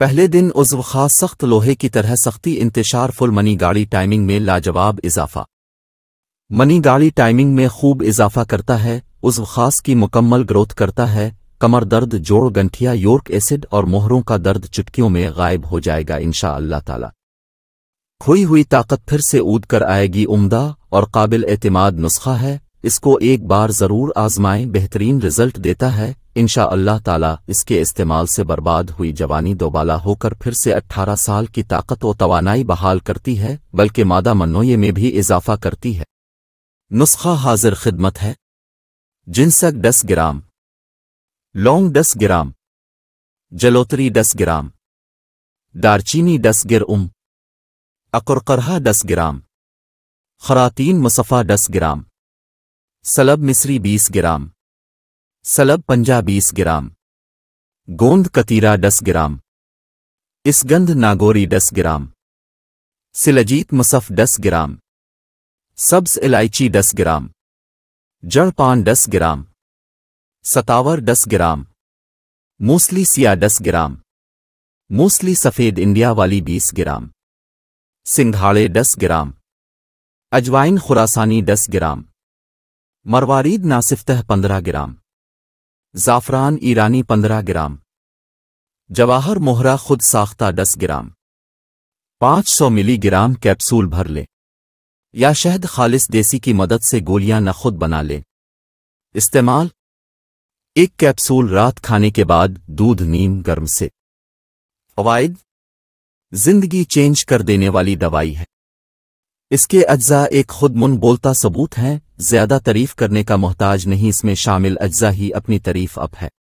पहले दिन उज्व खास सख्त लोहे की तरह सख्ती इंतशार फुल मनी गाड़ी टाइमिंग में लाजवाब इजाफा मनी गाड़ी टाइमिंग में खूब इजाफा करता है उज्व खास की मुकम्मल ग्रोथ करता है कमर दर्द जोड़ गंठिया योर्क एसिड और मोहरों का दर्द चुटकियों में गायब हो जाएगा इनशा अल्लाह तला खोई हुई ताकत फिर से ऊद कर आएगी उमदा और काबिल एतमाद नुस्खा है इसको एक बार ज़रूर आजमाएं बेहतरीन रिजल्ट देता है इनशा अल्लाह ताला इसके इस्तेमाल से बर्बाद हुई जवानी दोबाला होकर फिर से 18 साल की ताकत व तोानाई बहाल करती है बल्कि मादा मनोये में भी इजाफा करती है नुस्खा हाजिर खिदमत है जिनसक 10 ग्राम लौंग 10 ग्राम जलोतरी 10 ग्राम दारचीनी 10 गिर उम अकुरकरहा दस ग्राम खरातीन मुसफ़ा दस ग्राम सलब मिसरी बीस ग्राम सलब पंजा बीस ग्राम गोंद कतीरा दस ग्राम इसगंध नागोरी दस ग्राम सिलजीत मुसफ दस ग्राम सब्ज इलायची दस ग्राम जड़पान दस ग्राम सतावर दस ग्राम मूसली सिया दस ग्राम मूसली सफ़ेद इंडिया वाली बीस ग्राम सिंघाड़े दस ग्राम अजवाइन खुरासानी दस ग्राम मरवारीद नासिफ्तः पंद्रह ग्राम ज़ाफ़रान ईरानी पंद्रह ग्राम जवाहर मोहरा खुद साख्ता दस ग्राम पांच सौ मिलीग्राम कैप्सूल भर ले या शहद खालिस देसी की मदद से गोलियां न खुद बना ले इस्तेमाल एक कैप्सूल रात खाने के बाद दूध नीम गर्म से अवायद जिंदगी चेंज कर देने वाली दवाई है इसके अज्जा एक खुद मुन बोलता सबूत हैं ज्यादा तारीफ करने का मोहताज नहीं इसमें शामिल अज्जा ही अपनी तारीफ अप है